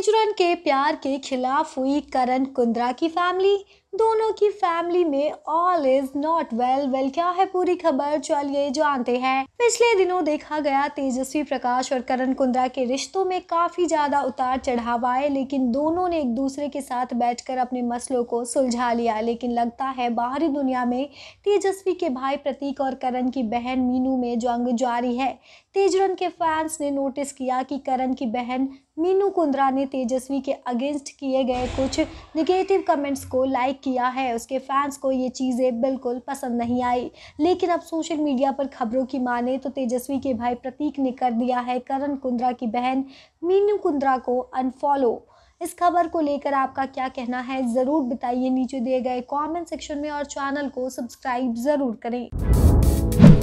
केजरीवाल के प्यार के खिलाफ हुई करण कुंद्रा की फैमिली दोनों की फैमिली में all is not well well क्या है पूरी खबर चलिए जानते हैं पिछले दिनों देखा गया तेजस्वी प्रकाश और करण कुंद्रा के रिश्तों में काफी ज्यादा उतार चढ़ाव आए लेकिन दोनों ने एक दूसरे के साथ बैठकर अपने मसलों को सुलझा लिया लेकिन लगता है बाहरी दुनिया में तेजस्वी के भाई प्रतीक और करण की बहन मीनू में जंग जारी है तेजरन के फैंस ने नोटिस किया कि करण की बहन मीनू कुंद्रा ने तेजस्वी के अगेंस्ट किए गए कुछ निगेटिव कमेंट्स को लाइक किया है उसके फैंस को ये चीज़ें बिल्कुल पसंद नहीं आई लेकिन अब सोशल मीडिया पर खबरों की माने तो तेजस्वी के भाई प्रतीक ने कर दिया है करण कुंद्रा की बहन मीनू कुंद्रा को अनफॉलो इस खबर को लेकर आपका क्या कहना है ज़रूर बताइए नीचे दिए गए कमेंट सेक्शन में और चैनल को सब्सक्राइब ज़रूर करें